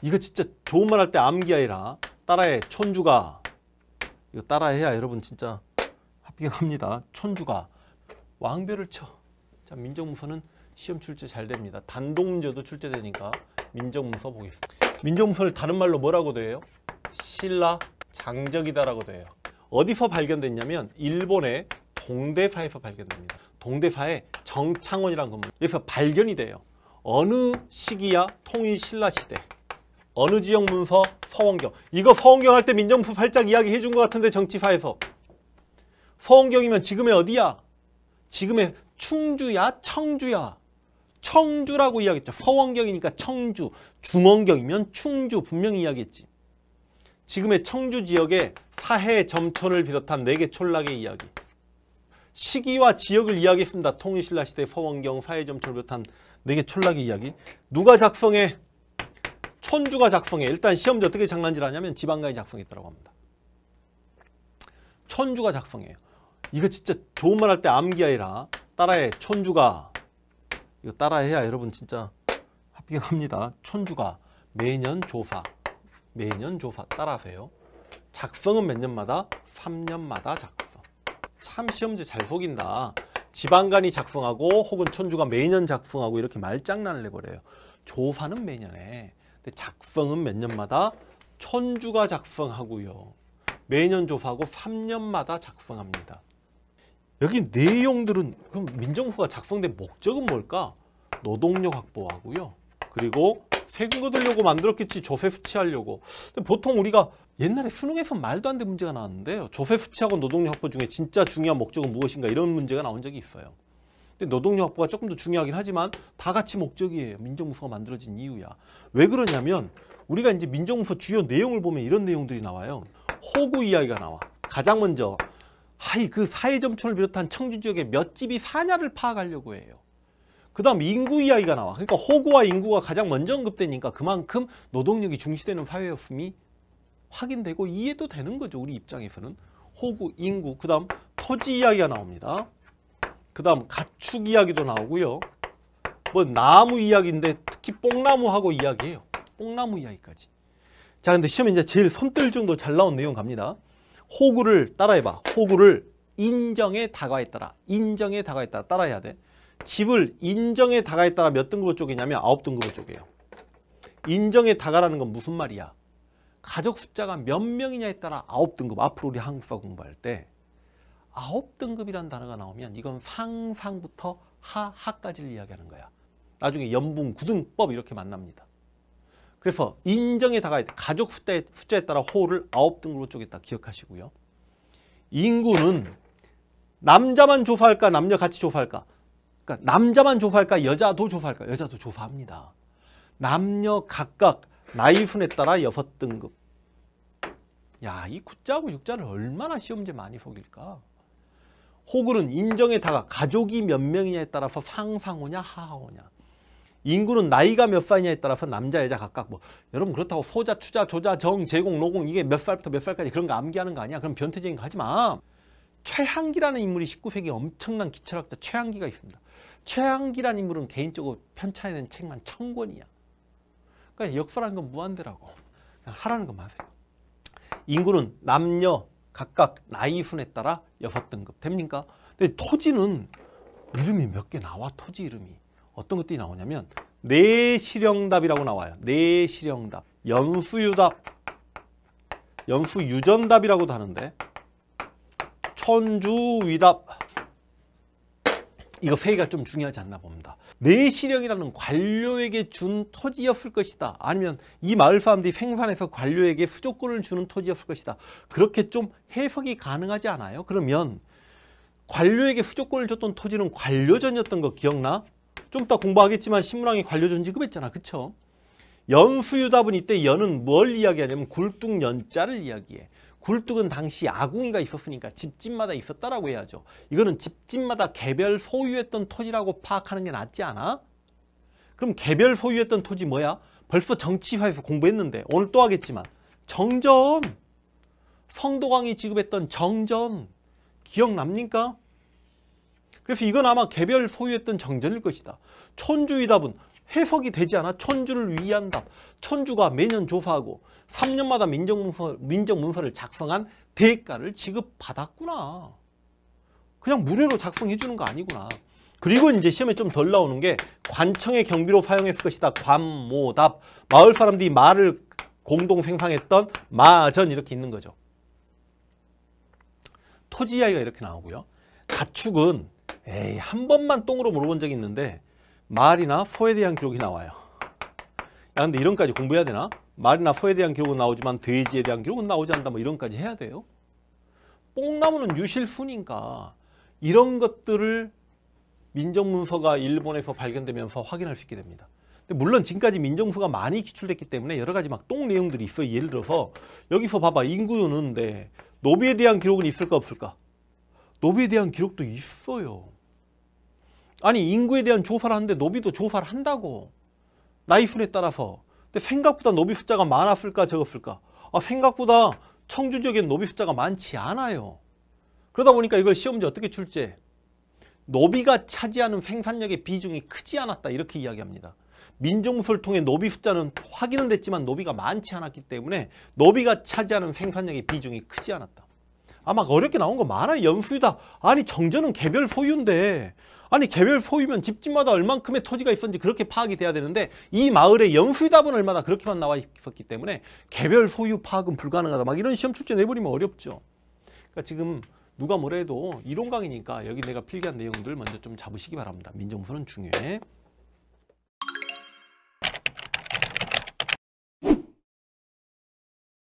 이거 진짜 좋은 말 할 때 암기 아니라 따라해 천주가 이거 따라해야 여러분 진짜 합격합니다. 천주가 왕별을 쳐. 자 민정무서는 시험 출제 잘 됩니다. 단독 문제도 출제되니까 민정무서 보겠습니다. 민정무서를 다른 말로 뭐라고도 요 신라 장적이다라고도 요 어디서 발견됐냐면 일본의 동대사에서 발견됩니다. 동대사의 정창원이라 건물. 여기서 발견이 돼요. 어느 시기야 통일 신라 시대. 어느 지역 문서? 서원경. 이거 서원경 할 때 민정부 살짝 이야기 해준 것 같은데 정치사에서. 서원경이면 지금의 어디야? 지금의 충주야? 청주야? 청주라고 이야기했죠. 서원경이니까 청주, 중원경이면 충주 분명히 이야기했지. 지금의 청주 지역에 사해 점촌을 비롯한 네개 촌락의 이야기. 시기와 지역을 이야기했습니다. 통일신라 시대 서원경 사해 점촌을 비롯한 네개 촌락의 이야기. 누가 작성해? 손주가 작성해. 일단 시험지 어떻게 장난질 하냐면 지방간이 작성했다고 합니다. 천주가 작성해요. 이거 진짜 좋은 말 할 때 암기 아니라 따라해. 천주가. 이거 따라해야 여러분 진짜 합격합니다. 천주가 매년 조사. 매년 조사 따라하세요. 작성은 몇 년마다? 3년마다 작성. 참 시험지 잘 속인다. 지방간이 작성하고 혹은 천주가 매년 작성하고 이렇게 말장난을 해버려요. 조사는 매년에 그 작성은 몇 년마다 천주가 작성하고요. 매년 조사하고 3년마다 작성합니다. 여기 내용들은 그럼 민정수가 작성된 목적은 뭘까? 노동력 확보하고요. 그리고 세금 거들려고 만들었겠지 조세 수치하려고 보통 우리가 옛날에 수능에서 말도 안 되는 문제가 나왔는데요 조세 수치하고 노동력 확보 중에 진짜 중요한 목적은 무엇인가 이런 문제가 나온 적이 있어요 근데 노동력 확보가 조금 더 중요하긴 하지만 다 같이 목적이에요. 민정무소가 만들어진 이유야. 왜 그러냐면 우리가 이제 민정무소 주요 내용을 보면 이런 내용들이 나와요. 호구 이야기가 나와. 가장 먼저 하이 그 사회점촌을 비롯한 청주 지역의 몇 집이 사냐를 파악하려고 해요. 그 다음 인구 이야기가 나와. 그러니까 호구와 인구가 가장 먼저 언급되니까 그만큼 노동력이 중시되는 사회였음이 확인되고 이해도 되는 거죠. 우리 입장에서는. 호구, 인구, 그 다음 토지 이야기가 나옵니다. 그 다음 가축 이야기도 나오고요. 뭐 나무 이야기인데 특히 뽕나무하고 이야기해요. 뽕나무 이야기까지. 자 근데 시험에 이제 제일 손뜰 정도 잘 나온 내용 갑니다. 호구를 따라해봐. 호구를 인정에 다가에 따라 인정에 다가에 따라 따라해야 돼. 집을 인정에 다가에 따라 몇 등급으로 쪼개냐면 아홉 등급으로 쪼개요. 인정에 다가라는 건 무슨 말이야? 가족 숫자가 몇 명이냐에 따라 아홉 등급 앞으로 우리 한국사 공부할 때 아홉 등급이라는 단어가 나오면 이건 상상부터 하하까지를 이야기하는 거야. 나중에 연봉 구등법 이렇게 만납니다. 그래서 인정에 다가야 돼. 가족 숫자에, 숫자에 따라 호를 아홉 등급으로 쪼갰다 기억하시고요. 인구는 남자만 조사할까 남녀 같이 조사할까 그러니까 남자만 조사할까 여자도 조사할까 여자도 조사합니다. 남녀 각각 나이 순에 따라 여섯 등급 야, 이 9자하고 6자를 얼마나 시험지 많이 속일까? 호구는 인정에 다가 가족이 몇 명이냐에 따라서 상상호냐 하하호냐 인구는 나이가 몇 살이냐에 따라서 남자 여자 각각 뭐 여러분 그렇다고 소자 추자 조자 정 제공 노공 이게 몇 살부터 몇 살까지 그런 거 암기하는 거 아니야 그럼 변태적인 거 하지 마 최한기라는 인물이 19세기 엄청난 기철학자 최한기가 있습니다 최한기라는 인물은 개인적으로 편찬해낸 책만 천 권이야 그러니까 역사라는 건 무한대라고 하라는 거만 하세요 인구는 남녀 각각 나이 순에 따라 여섯 등급 됩니까? 근데 토지는 이름이 몇 개 나와 토지 이름이 어떤 것들이 나오냐면 내실형답이라고 나와요. 내실형답, 연수유답, 연수유전답이라고도 하는데 천주위답 이거 회의가 좀 중요하지 않나 봅니다. 내시령이라는 관료에게 준 토지였을 것이다. 아니면 이 마을 사람들이 생산해서 관료에게 수조권을 주는 토지였을 것이다. 그렇게 좀 해석이 가능하지 않아요? 그러면 관료에게 수조권을 줬던 토지는 관료전이었던 거 기억나? 좀 이따 공부하겠지만 신문왕이 관료전 지급했잖아. 그쵸? 연수유답은 이때 연은 뭘 이야기하냐면 굴뚝연자를 이야기해. 굴뚝은 당시 아궁이가 있었으니까 집집마다 있었다라고 해야죠. 이거는 집집마다 개별 소유했던 토지라고 파악하는 게 낫지 않아? 그럼 개별 소유했던 토지 뭐야? 벌써 정치화에서 공부했는데 오늘 또 하겠지만 정전 성도광이 지급했던 정전 기억납니까? 그래서 이건 아마 개별 소유했던 정전일 것이다. 촌주이답은 해석이 되지 않아 천주를 위한 답. 천주가 매년 조사하고 3년마다 민정문서, 민정문서를 작성한 대가를 지급받았구나. 그냥 무료로 작성해 주는 거 아니구나. 그리고 이제 시험에 좀 덜 나오는 게 관청의 경비로 사용했을 것이다. 관모답. 마을 사람들이 말을 공동 생산했던 마전 이렇게 있는 거죠. 토지 이야기가 이렇게 나오고요. 가축은 에이, 한 번만 똥으로 물어본 적이 있는데 말이나 소에 대한 기록이 나와요. 야, 근데 이런까지 공부해야 되나? 말이나 소에 대한 기록은 나오지만 돼지에 대한 기록은 나오지 않다뭐 이런까지 해야 돼요. 뽕나무는 유실순인가 이런 것들을 민정문서가 일본에서 발견되면서 확인할 수 있게 됩니다. 물론 지금까지 민정수가 많이 기출됐기 때문에 여러 가지 막 똥 내용들이 있어요. 예를 들어서 여기서 봐봐 인구 는데 노비에 대한 기록은 있을까 없을까? 노비에 대한 기록도 있어요. 아니 인구에 대한 조사를 하는데 노비도 조사를 한다고 나이 순에 따라서 근데 생각보다 노비 숫자가 많았을까 적었을까 아, 생각보다 청주 지역엔 노비 숫자가 많지 않아요 그러다 보니까 이걸 시험지 어떻게 출제 노비가 차지하는 생산력의 비중이 크지 않았다 이렇게 이야기합니다 민정수를 통해 노비 숫자는 확인은 됐지만 노비가 많지 않았기 때문에 노비가 차지하는 생산력의 비중이 크지 않았다 아마 어렵게 나온 거 많아요. 연수이다 아니 정전은 개별 소유인데 아니 개별 소유면 집집마다 얼만큼의 토지가 있었는지 그렇게 파악이 돼야 되는데 이 마을의 연수유답은 얼마나 그렇게만 나와 있었기 때문에 개별 소유 파악은 불가능하다. 막 이런 시험 출제 내버리면 어렵죠. 그러니까 지금 누가 뭐래도 이론 강의니까 여기 내가 필기한 내용들 먼저 좀 잡으시기 바랍니다. 민정수는 중요해.